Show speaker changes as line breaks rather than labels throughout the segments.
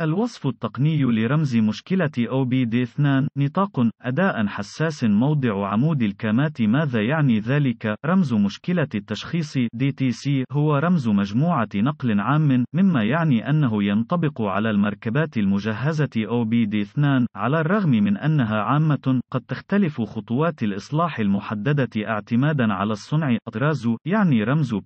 الوصف التقني لرمز مشكلة OBD2 نطاق أداء حساس موضع عمود الكامات ماذا يعني ذلك؟ رمز مشكلة التشخيص DTC هو رمز مجموعة نقل عام مما يعني أنه ينطبق على المركبات المجهزة OBD2 على الرغم من أنها عامة قد تختلف خطوات الإصلاح المحددة اعتمادا على الصنع أطراز يعني رمز P0341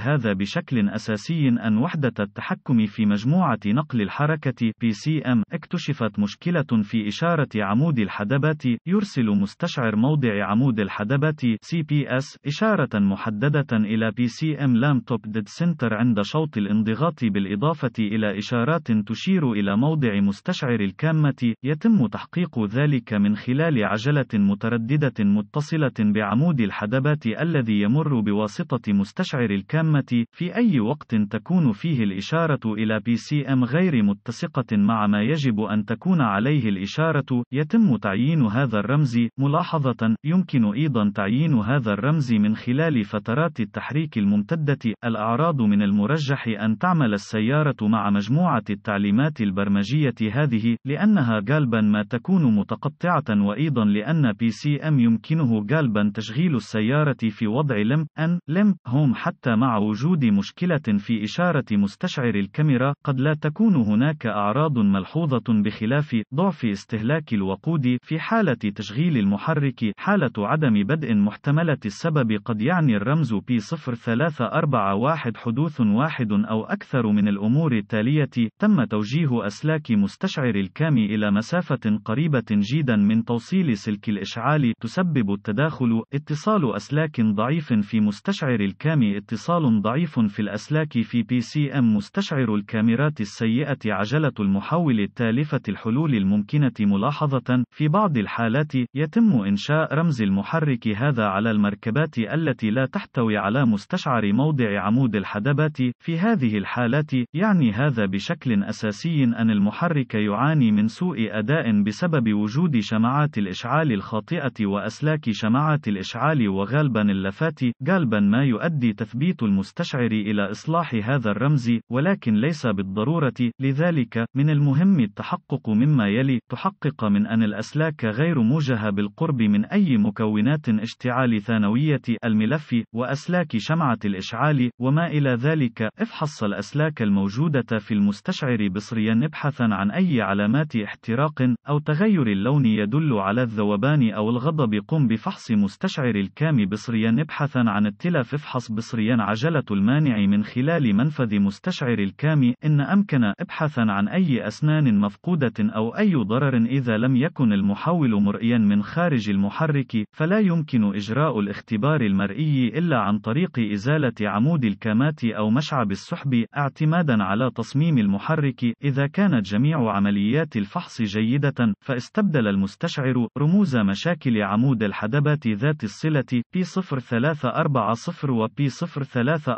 هذا بشكل أساسي أن وحدة التحكم في مجموعة نقل الحركة PCM اكتشفت مشكلة في إشارة عمود الحدبات يرسل مستشعر موضع عمود الحدبات CPS إشارة محددة إلى PCM لام توب ديد سنتر عند شوط الانضغاط بالإضافة إلى إشارات تشير إلى موضع مستشعر الكامة يتم تحقيق ذلك من خلال عجلة مترددة متصلة بعمود الحدبات الذي يمر بواسطة مستشعر الكامة في أي وقت تكون فيه الإشارة إلى بي سي ام غير متسقة مع ما يجب أن تكون عليه الإشارة، يتم تعيين هذا الرمز. ملاحظة، يمكن أيضًا تعيين هذا الرمز من خلال فترات التحريك الممتدة. الأعراض من المرجح أن تعمل السيارة مع مجموعة التعليمات البرمجية هذه، لأنها غالبًا ما تكون متقطعة وأيضًا لأن بي سي ام يمكنه غالبًا تشغيل السيارة في وضع لم أن لم هوم حتى مع وجود مشكلة في إشارة مستشعر الكاميرا قد لا تكون هناك أعراض ملحوظة بخلاف ضعف استهلاك الوقود في حالة تشغيل المحرك حالة عدم بدء محتملة السبب قد يعني الرمز P0341 حدوث واحد أو أكثر من الأمور التالية تم توجيه أسلاك مستشعر الكام إلى مسافة قريبة جيدا من توصيل سلك الإشعال تسبب التداخل اتصال أسلاك ضعيف في مستشعر الكام اتصال ضعيف في الأسلاك في PCM مستشعر الكام الكاميرات السيئة عجلة المحول التالفة الحلول الممكنة ملاحظة في بعض الحالات يتم إنشاء رمز المحرك هذا على المركبات التي لا تحتوي على مستشعر موضع عمود الحدبات في هذه الحالات يعني هذا بشكل أساسي أن المحرك يعاني من سوء أداء بسبب وجود شمعات الإشعال الخاطئة وأسلاك شمعات الإشعال وغالبا اللفات غالبا ما يؤدي تثبيت المستشعر إلى إصلاح هذا الرمز ولكن ليس بالضرورة، لذلك، من المهم التحقق مما يلي: تحقق من أن الأسلاك غير موجهة بالقرب من أي مكونات اشتعال ثانوية الملف، وأسلاك شمعة الإشعال، وما إلى ذلك. افحص الأسلاك الموجودة في المستشعر بصريا ابحثا عن أي علامات احتراق أو تغير اللون يدل على الذوبان أو الغضب. قم بفحص مستشعر الكام بصريا ابحثا عن التلف. افحص بصريا عجلة المانع من خلال منفذ مستشعر الكام إن أمكن إبحاثا عن أي أسنان مفقودة أو أي ضرر إذا لم يكن المحاول مرئيا من خارج المحرك فلا يمكن إجراء الاختبار المرئي إلا عن طريق إزالة عمود الكامات أو مشعب السحب اعتمادا على تصميم المحرك إذا كانت جميع عمليات الفحص جيدة فاستبدل المستشعر رموز مشاكل عمود الحدبات ذات الصلة P0340 و P0342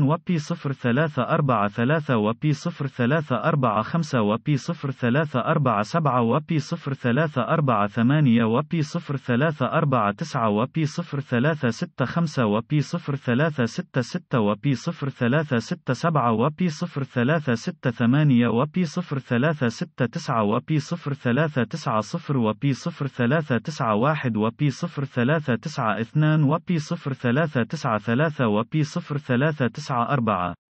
و P0343 ثلاثة وبي صفر ثلاثة أربعة خمسة وبي صفر ثلاثة أربعة سبعة وبي صفر ثلاثة أربعة ثمانية وبي صفر ثلاثة أربعة تسعة وبي صفر ثلاثة ستة خمسة وبي صفر ثلاثة ستة ستة وبي صفر ثلاثة ستة سبعة وبي صفر ثلاثة ستة ثمانية وبي صفر ثلاثة ستة تسعة وبي صفر ثلاثة تسعة صفر وبي صفر ثلاثة تسعة واحد وبي صفر ثلاثة تسعة اثنان وبي صفر ثلاثة تسعة ثلاثة وبي صفر ثلاثة تسعة أربعة